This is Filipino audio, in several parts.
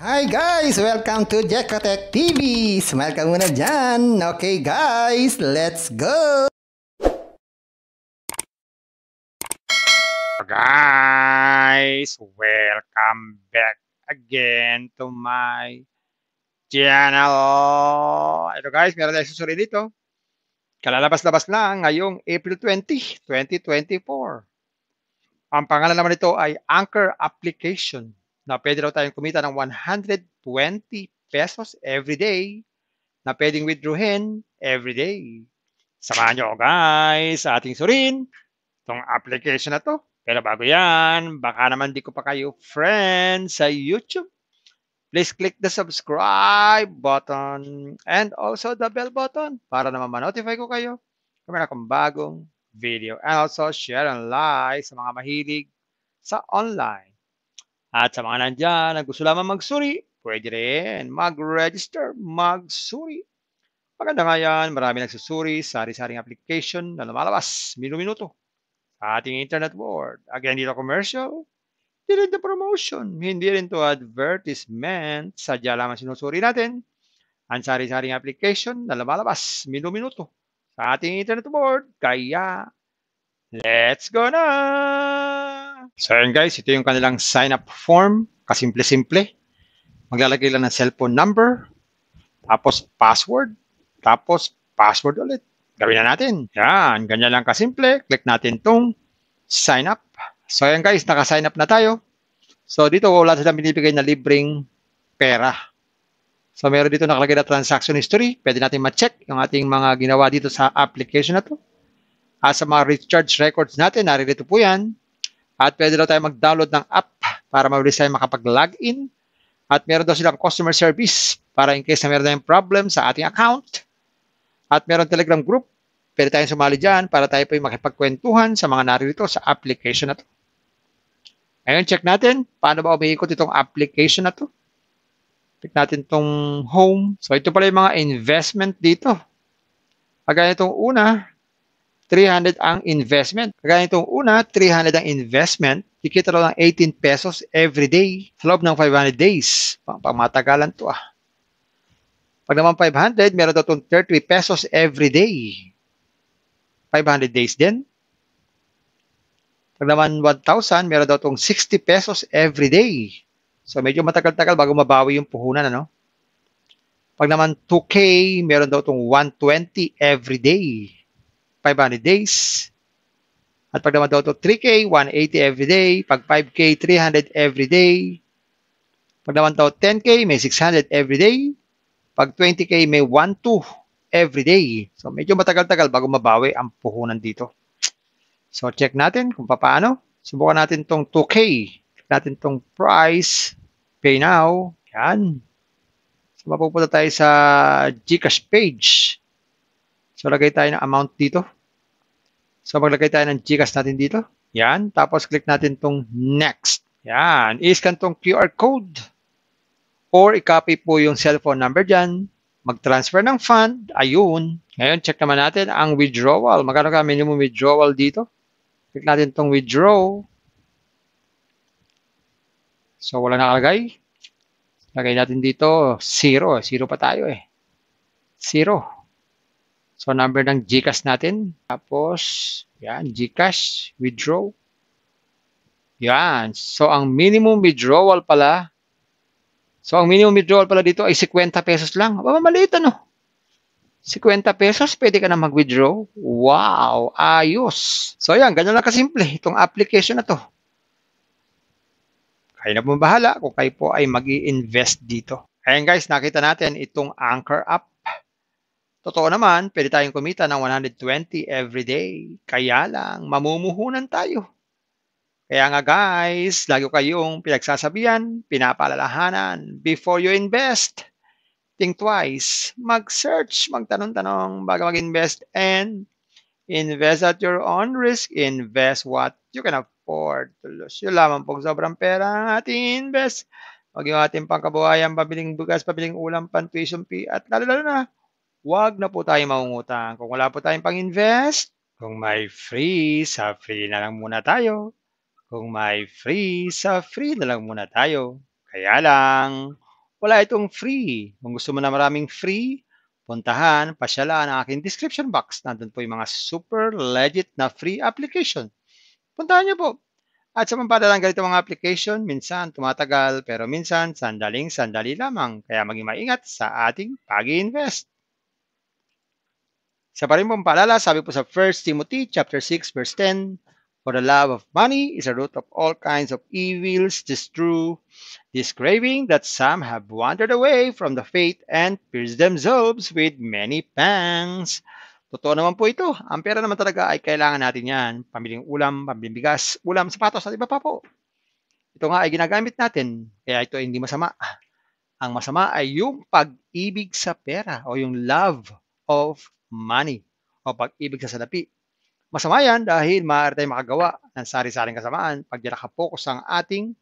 Hi guys! Welcome to Jekotech TV! Smile ka muna dyan! Okay guys, let's go! Guys, welcome back again to my channel! Ito guys, meron na susuri dito. Kalalabas-labas lang ngayong April 20, 2024. Ang pangalan naman nito ay Anchor Application na pwede raw tayong kumita ng 120 pesos every day na pwedeng withdrawin every day. Samahan nyo guys sa ating surin itong application na to. Pero bago yan, baka naman di ko pa kayo friend sa YouTube. Please click the subscribe button and also the bell button para naman ma-notify ko kayo kung meron akong bagong video. And also share and like sa mga mahilig sa online at sa mga nandyan na gusto lamang magsuri, pwede rin mag-register, magsuri. Maganda nga yan, marami nagsusuri, sari-saring application na lumalabas, minuto-minuto sa ating internet world. Again, dito commercial, hindi rin to promotion, hindi rin to advertisement, sadya lamang sinusuri natin ang sari-saring application na lumalabas, minuto-minuto sa ating internet board. Kaya, let's go na! So ayun guys, ito yung kanilang sign up form. Kasimple-simple. Maglalagay lang ng cellphone number, tapos password, tapos password ulit. Gawin na natin. Yan, ganyan lang kasimple. Click natin tong sign up. So ayan guys, naka-sign up na tayo. So dito wala silang binibigay na libreng pera. So meron dito nakalagay na transaction history. Pwede natin ma-check yung ating mga ginawa dito sa application na to. At ah, sa mga recharge records natin, naririto po yan. At pwede daw tayo mag-download ng app para mabilis tayo makapag-login. At meron daw silang customer service para in case na meron tayong problem sa ating account. At meron telegram group. Pwede tayong sumali dyan para tayo po yung makipagkwentuhan sa mga narito sa application na to. Ngayon, check natin paano ba umiikot itong application na to. Click natin itong home. So, ito pala yung mga investment dito. Kagaya itong una, 300 ang investment. Kagaya itong una, 300 ang investment. Kikita raw ng 18 pesos every day sa loob ng 500 days. Pang pamatagalan to ah. Pag naman 500, meron daw itong 30 pesos every day. 500 days din. Pag naman 1,000, meron daw itong 60 pesos every day. So medyo matagal-tagal bago mabawi yung puhunan. Ano? Pag naman 2K, meron daw itong 120 every day. 500 days. At pag naman daw ito, 3K, 180 every day. Pag 5K, 300 every day. Pag naman daw 10K, may 600 every day. Pag 20K, may 12 2 every day. So medyo matagal-tagal bago mabawi ang puhunan dito. So check natin kung paano. Subukan natin tong 2K. Check natin tong price. Pay now. Yan. So mapupunta tayo sa Gcash page. So, lagay tayo ng amount dito. So, maglagay tayo ng Gcash natin dito. Yan. Tapos, click natin tong next. Yan. I-scan tong QR code. Or, i-copy po yung cellphone number dyan. Mag-transfer ng fund. Ayun. Ngayon, check naman natin ang withdrawal. Magkano ka minimum withdrawal dito? Click natin tong withdraw. So, wala nakalagay. Lagay natin dito, zero. Zero pa tayo eh. Zero. So, number ng GCash natin. Tapos, yan, GCash, withdraw. Yan. So, ang minimum withdrawal pala, so, ang minimum withdrawal pala dito ay 50 pesos lang. Aba, maliit ano? 50 pesos, pwede ka na mag-withdraw. Wow, ayos. So, yan, ganyan lang kasimple itong application na to. Kayo na pong bahala kung kayo po ay mag invest dito. Ayan guys, nakita natin itong Anchor app Totoo naman, pwede tayong kumita ng 120 every day. Kaya lang, mamumuhunan tayo. Kaya nga guys, lagi kayong pinagsasabihan, pinapalalahanan, before you invest, think twice, mag-search, magtanong-tanong bago mag-invest, and invest at your own risk, invest what you can afford to lose. Yun lamang pong sobrang pera ang ating invest. Huwag yung ating pangkabuhayan, pabiling bugas, pabiling ulam, pantuition fee, at lalo-lalo na, Huwag na po tayo mangungutang. Kung wala po tayong pang-invest, kung may free, sa free na lang muna tayo. Kung may free, sa free na lang muna tayo. Kaya lang, wala itong free. Kung gusto mo na maraming free, puntahan, pasyalan ang aking description box. Nandun po yung mga super legit na free application. Puntahan niyo po. At sa pampadalang ganito mga application, minsan tumatagal pero minsan sandaling sandali lamang. Kaya maging maingat sa ating pag-invest. Sa pa rin pong paalala, sabi po sa 1 Timothy chapter 6 verse 10, For the love of money is a root of all kinds of evils, this true, this craving that some have wandered away from the faith and pierced themselves with many pangs. Totoo naman po ito. Ang pera naman talaga ay kailangan natin yan. Pambiling ulam, pambiling bigas, ulam, sapatos, at iba pa po. Ito nga ay ginagamit natin. Kaya ito ay hindi masama. Ang masama ay yung pag-ibig sa pera o yung love of money o pag-ibig sa salapi. Masama yan dahil maaari tayong makagawa ng sari-saring kasamaan pag di nakapokus ang ating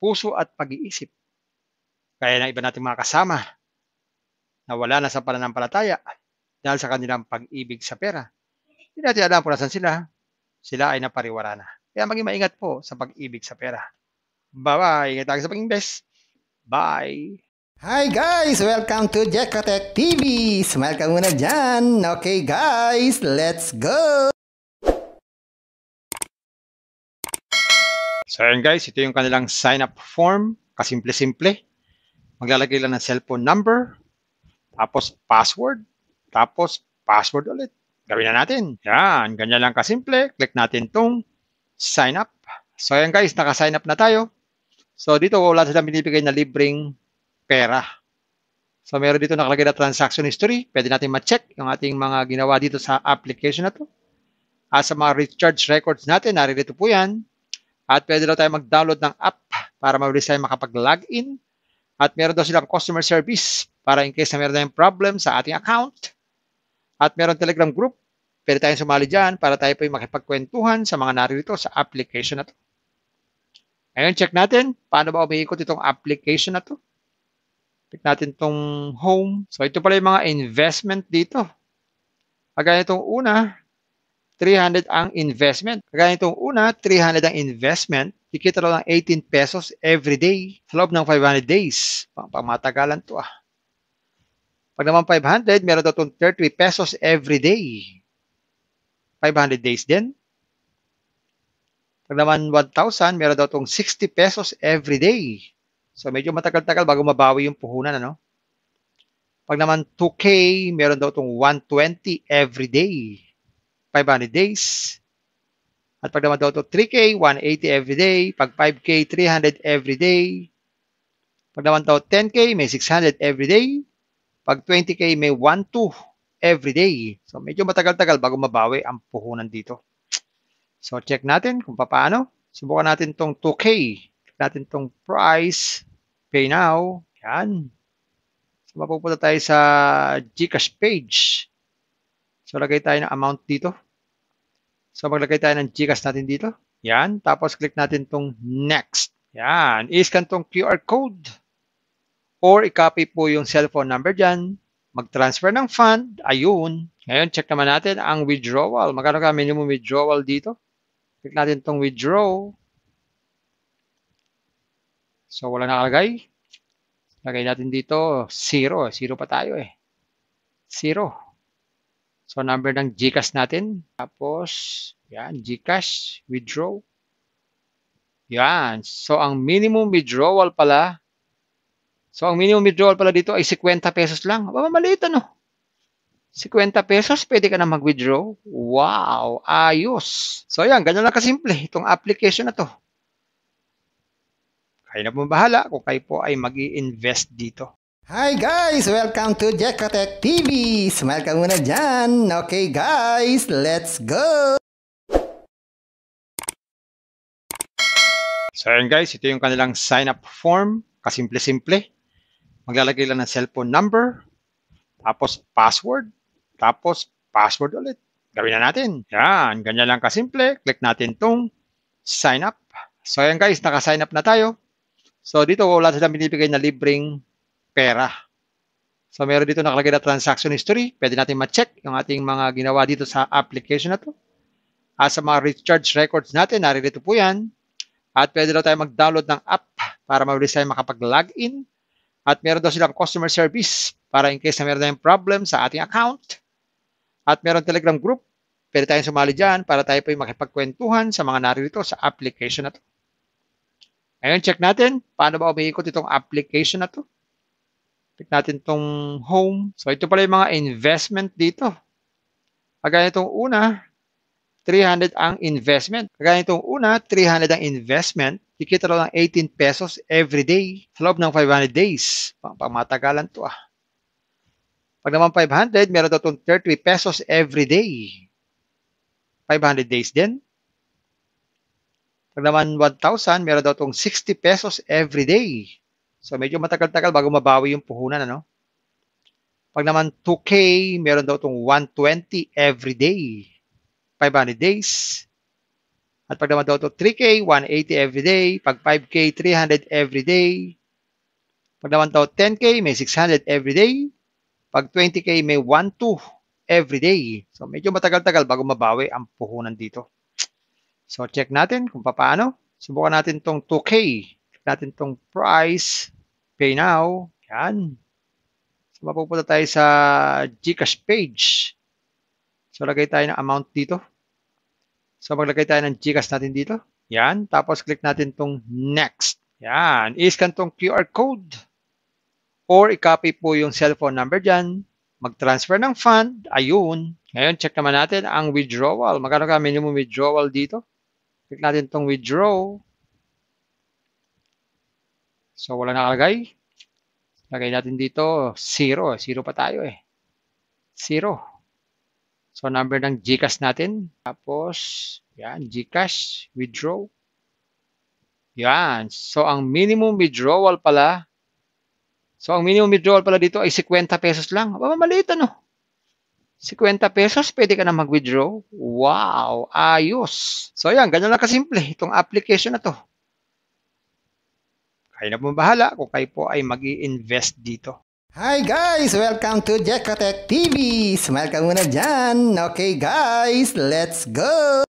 puso at pag-iisip. Kaya ng iba nating mga kasama na wala na sa pananampalataya dahil sa kanilang pag-ibig sa pera. Hindi natin alam kung nasan sila. Sila ay napariwara na. Kaya maging maingat po sa pag-ibig sa pera. Bye-bye. Ingat tayo sa pag-invest. Bye. Hi guys! Welcome to Jekotech TV! Smile ka muna dyan! Okay guys, let's go! So ayun guys, ito yung kanilang sign up form. Kasimple-simple. Maglalagay lang ng cellphone number, tapos password, tapos password ulit. Gawin na natin. Yan, ganyan lang kasimple. Click natin tong sign up. So ayan guys, naka-sign up na tayo. So dito wala silang binibigay na libreng pera. So meron dito nakalagay na transaction history. Pwede natin ma-check yung ating mga ginawa dito sa application na to. At ah, sa mga recharge records natin, naririto po yan. At pwede daw tayo mag-download ng app para mabilis tayo makapag-login. At meron daw silang customer service para in case na meron tayong problem sa ating account. At meron Telegram group. Pwede tayong sumali dyan para tayo po yung makipagkwentuhan sa mga naririto sa application na to. Ngayon, check natin paano ba umiikot itong application na to. Click natin tong home. So, ito pala yung mga investment dito. Kagaya itong una, 300 ang investment. Kagaya itong una, 300 ang investment. Kikita lang ng 18 pesos every day sa loob ng 500 days. Pang pamatagalan to ah. Pag naman 500, meron daw itong 30 pesos every day. 500 days din. Pag naman 1,000, meron daw itong 60 pesos every day. So medyo matagal-tagal bago mabawi yung puhunan, ano? Pag naman 2K, meron daw tong 120 every day. 500 days. At pag naman daw ito 3K, 180 every day. Pag 5K, 300 every day. Pag naman daw 10K, may 600 every day. Pag 20K, may 12 every day. So medyo matagal-tagal bago mabawi ang puhunan dito. So check natin kung paano. Subukan natin tong 2K. Check natin tong price. Pay Now. Yan. So, mapupunta tayo sa Gcash page. So, lagay tayo ng amount dito. So, maglagay tayo ng Gcash natin dito. Yan. Tapos, click natin tong next. Yan. I-scan tong QR code. Or, i-copy po yung cellphone number dyan. Mag-transfer ng fund. Ayun. Ngayon, check naman natin ang withdrawal. Magkano ka minimum withdrawal dito? Click natin tong withdraw. So, wala nakalagay. Lagay natin dito, 0. 0 pa tayo eh. 0. So, number ng GCash natin. Tapos, yan, GCash, withdraw. Yan. So, ang minimum withdrawal pala, so, ang minimum withdrawal pala dito ay 50 pesos lang. Aba, maliit ano? 50 pesos, pwede ka na mag-withdraw. Wow, ayos. So, yan, ganyan lang kasimple itong application na to. Kayo na po kung kayo po ay mag invest dito. Hi guys! Welcome to Jekotech TV! Smile ka muna dyan! Okay guys, let's go! So ayun guys, ito yung kanilang sign up form. Kasimple-simple. Maglalagay lang ng cellphone number, tapos password, tapos password ulit. Gawin na natin. Yan, ganyan lang kasimple. Click natin tong sign up. So ayan guys, naka-sign up na tayo. So dito wala silang binibigay na libreng pera. So meron dito nakalagay na transaction history. Pwede natin ma-check yung ating mga ginawa dito sa application na to. At ah, sa mga recharge records natin, naririto po yan. At pwede daw tayo mag-download ng app para mabilis tayo makapag-login. At meron daw silang customer service para in case na meron tayong problem sa ating account. At meron telegram group. Pwede tayong sumali dyan para tayo po makipagkwentuhan sa mga naririto sa application na to. Ngayon, check natin paano ba umiikot itong application na to. Click natin itong home. So, ito pala yung mga investment dito. Kagaya itong una, 300 ang investment. Kagaya itong una, 300 ang investment. Kikita lang ng 18 pesos every day sa loob ng 500 days. Pang pamatagalan to ah. Pag naman 500, meron daw itong 33 pesos every day. 500 days din. Pag naman 1,000, meron daw tong 60 pesos every day. So medyo matagal-tagal bago mabawi yung puhunan, ano? Pag naman 2K, meron daw tong 120 every day. 500 days. At pag naman daw to 3K, 180 every day. Pag 5K, 300 every day. Pag naman daw 10K, may 600 every day. Pag 20K, may 12 2 every day. So medyo matagal-tagal bago mabawi ang puhunan dito. So, check natin kung paano. Subukan natin tong 2K. Check natin tong price. Pay now. Yan. So, mapupunta tayo sa Gcash page. So, lagay tayo ng amount dito. So, maglagay tayo ng Gcash natin dito. Yan. Tapos, click natin tong next. Yan. I-scan tong QR code. Or, i-copy po yung cellphone number dyan. Mag-transfer ng fund. Ayun. Ngayon, check naman natin ang withdrawal. Magkano ka minimum withdrawal dito? Click natin tong withdraw. So, wala nakalagay. Lagay natin dito, 0. 0 pa tayo eh. 0. So, number ng GCash natin. Tapos, yan, GCash, withdraw. Yan. So, ang minimum withdrawal pala, so, ang minimum withdrawal pala dito ay 50 pesos lang. Aba, maliit ano. 50 pesos, pwede ka na mag-withdraw. Wow, ayos. So ayan, ganyan lang kasimple itong application na to. Kayo na pong kung kayo po ay mag invest dito. Hi guys! Welcome to Jekotech TV! Smile ka muna dyan! Okay guys, let's go!